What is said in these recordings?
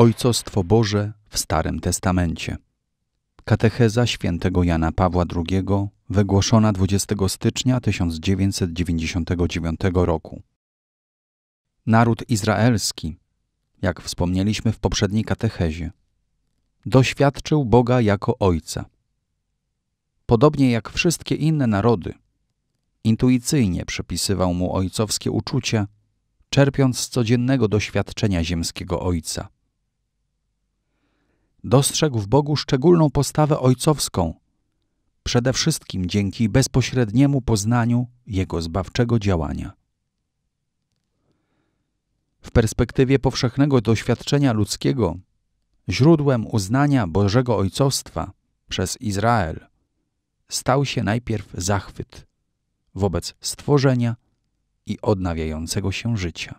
Ojcostwo Boże w Starym Testamencie. Katecheza świętego Jana Pawła II, wygłoszona 20 stycznia 1999 roku. Naród izraelski, jak wspomnieliśmy w poprzedniej katechezie, doświadczył Boga jako Ojca. Podobnie jak wszystkie inne narody, intuicyjnie przypisywał mu ojcowskie uczucia, czerpiąc z codziennego doświadczenia ziemskiego Ojca – dostrzegł w Bogu szczególną postawę ojcowską, przede wszystkim dzięki bezpośredniemu poznaniu Jego zbawczego działania. W perspektywie powszechnego doświadczenia ludzkiego, źródłem uznania Bożego Ojcostwa przez Izrael stał się najpierw zachwyt wobec stworzenia i odnawiającego się życia.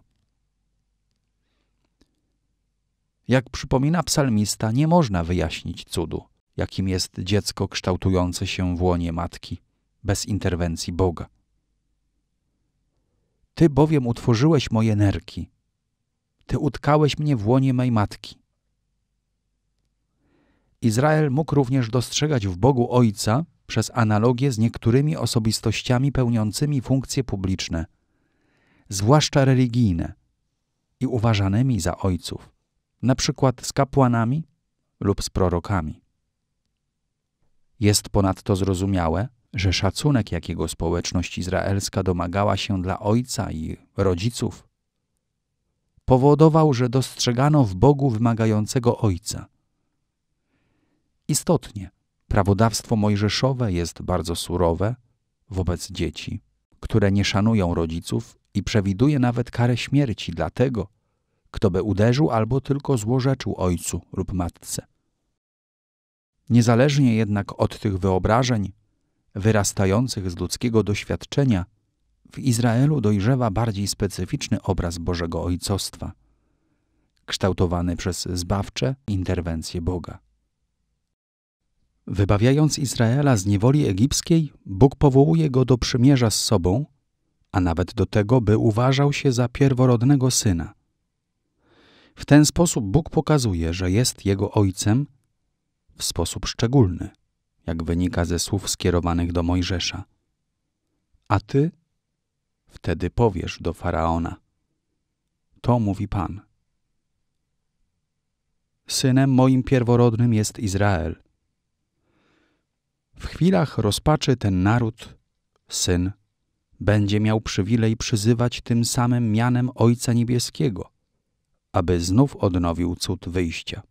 Jak przypomina psalmista, nie można wyjaśnić cudu, jakim jest dziecko kształtujące się w łonie matki, bez interwencji Boga. Ty bowiem utworzyłeś moje nerki, Ty utkałeś mnie w łonie mej matki. Izrael mógł również dostrzegać w Bogu Ojca przez analogię z niektórymi osobistościami pełniącymi funkcje publiczne, zwłaszcza religijne, i uważanymi za ojców na przykład z kapłanami lub z prorokami. Jest ponadto zrozumiałe, że szacunek, jakiego społeczność izraelska domagała się dla ojca i rodziców, powodował, że dostrzegano w Bogu wymagającego ojca. Istotnie, prawodawstwo mojżeszowe jest bardzo surowe wobec dzieci, które nie szanują rodziców i przewiduje nawet karę śmierci dla tego, kto by uderzył albo tylko złorzeczył ojcu lub matce. Niezależnie jednak od tych wyobrażeń, wyrastających z ludzkiego doświadczenia, w Izraelu dojrzewa bardziej specyficzny obraz Bożego Ojcostwa, kształtowany przez zbawcze interwencje Boga. Wybawiając Izraela z niewoli egipskiej, Bóg powołuje go do przymierza z sobą, a nawet do tego, by uważał się za pierworodnego syna. W ten sposób Bóg pokazuje, że jest jego ojcem w sposób szczególny, jak wynika ze słów skierowanych do Mojżesza. A ty wtedy powiesz do faraona: To mówi Pan. Synem moim pierworodnym jest Izrael. W chwilach rozpaczy ten naród, syn, będzie miał przywilej przyzywać tym samym mianem Ojca Niebieskiego aby znów odnowił cud wyjścia.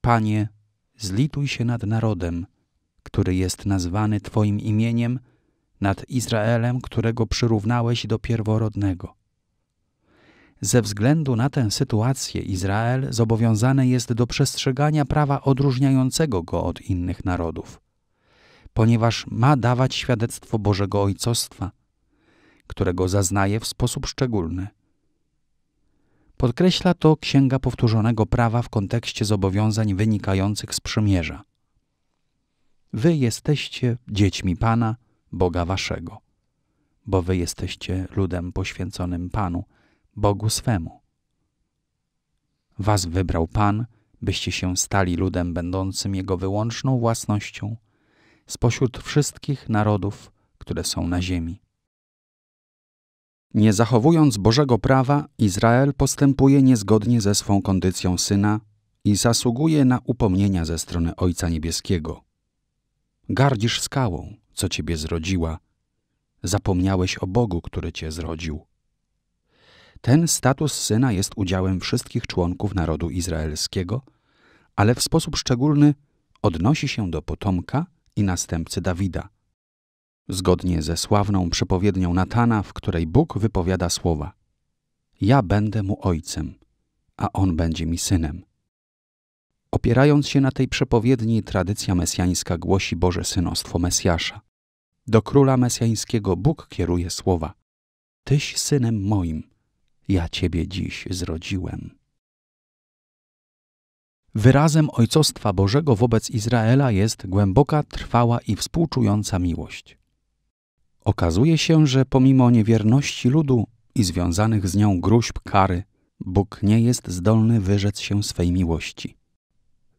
Panie, zlituj się nad narodem, który jest nazwany Twoim imieniem, nad Izraelem, którego przyrównałeś do pierworodnego. Ze względu na tę sytuację Izrael zobowiązany jest do przestrzegania prawa odróżniającego go od innych narodów, ponieważ ma dawać świadectwo Bożego Ojcostwa, którego zaznaje w sposób szczególny – Podkreśla to Księga Powtórzonego Prawa w kontekście zobowiązań wynikających z przymierza. Wy jesteście dziećmi Pana, Boga Waszego, bo Wy jesteście ludem poświęconym Panu, Bogu swemu. Was wybrał Pan, byście się stali ludem będącym Jego wyłączną własnością spośród wszystkich narodów, które są na ziemi. Nie zachowując Bożego prawa, Izrael postępuje niezgodnie ze swą kondycją syna i zasługuje na upomnienia ze strony Ojca Niebieskiego. Gardzisz skałą, co ciebie zrodziła. Zapomniałeś o Bogu, który cię zrodził. Ten status syna jest udziałem wszystkich członków narodu izraelskiego, ale w sposób szczególny odnosi się do potomka i następcy Dawida – zgodnie ze sławną przepowiednią Natana, w której Bóg wypowiada słowa: Ja będę mu ojcem, a on będzie mi synem. Opierając się na tej przepowiedni, tradycja mesjańska głosi Boże synostwo Mesjasza. Do króla mesjańskiego Bóg kieruje słowa: Tyś synem moim, ja ciebie dziś zrodziłem. Wyrazem ojcostwa Bożego wobec Izraela jest głęboka, trwała i współczująca miłość. Okazuje się, że pomimo niewierności ludu i związanych z nią gruźb kary, Bóg nie jest zdolny wyrzec się swej miłości.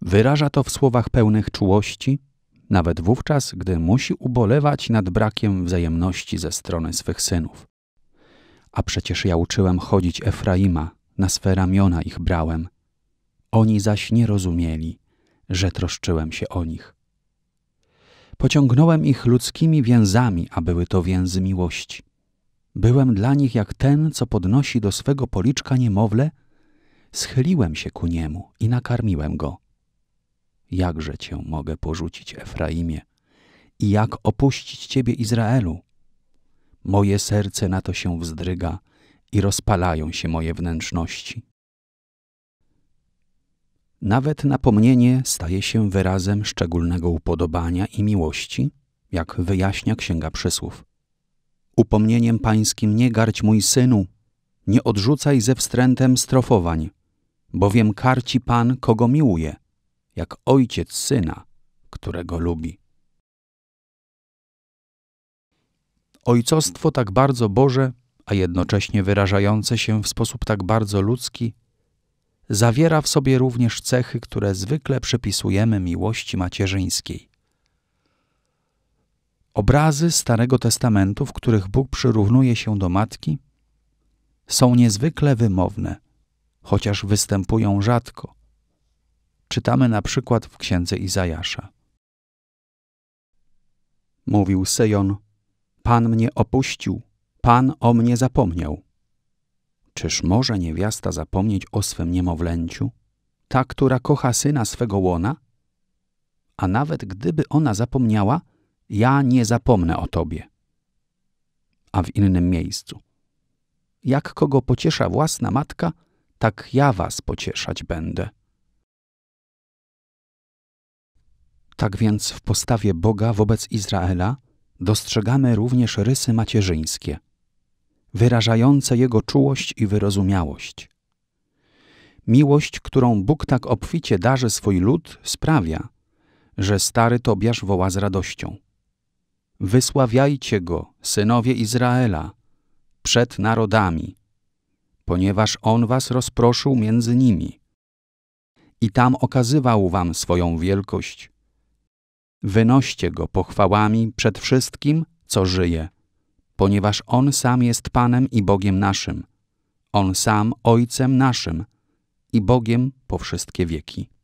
Wyraża to w słowach pełnych czułości, nawet wówczas, gdy musi ubolewać nad brakiem wzajemności ze strony swych synów. A przecież ja uczyłem chodzić Efraima, na swe ramiona ich brałem. Oni zaś nie rozumieli, że troszczyłem się o nich. Pociągnąłem ich ludzkimi więzami, a były to więzy miłości. Byłem dla nich jak ten, co podnosi do swego policzka niemowlę, schyliłem się ku niemu i nakarmiłem go. Jakże cię mogę porzucić, Efraimie, i jak opuścić ciebie, Izraelu? Moje serce na to się wzdryga i rozpalają się moje wnętrzności. Nawet napomnienie staje się wyrazem szczególnego upodobania i miłości, jak wyjaśnia Księga Przysłów. Upomnieniem pańskim nie garć mój synu, nie odrzucaj ze wstrętem strofowań, bowiem karci Pan, kogo miłuje, jak ojciec syna, którego lubi. Ojcostwo tak bardzo Boże, a jednocześnie wyrażające się w sposób tak bardzo ludzki, zawiera w sobie również cechy, które zwykle przypisujemy miłości macierzyńskiej. Obrazy Starego Testamentu, w których Bóg przyrównuje się do matki, są niezwykle wymowne, chociaż występują rzadko. Czytamy na przykład w księdze Izajasza. Mówił Sejon: Pan mnie opuścił, Pan o mnie zapomniał. Czyż może niewiasta zapomnieć o swym niemowlęciu? Ta, która kocha syna swego łona? A nawet gdyby ona zapomniała, ja nie zapomnę o tobie. A w innym miejscu. Jak kogo pociesza własna matka, tak ja was pocieszać będę. Tak więc w postawie Boga wobec Izraela dostrzegamy również rysy macierzyńskie – wyrażające jego czułość i wyrozumiałość. Miłość, którą Bóg tak obficie darzy swój lud, sprawia, że stary Tobiasz woła z radością. Wysławiajcie go, synowie Izraela, przed narodami, ponieważ on was rozproszył między nimi. I tam okazywał wam swoją wielkość. Wynoście go pochwałami przed wszystkim, co żyje ponieważ On sam jest Panem i Bogiem naszym, On sam Ojcem naszym i Bogiem po wszystkie wieki.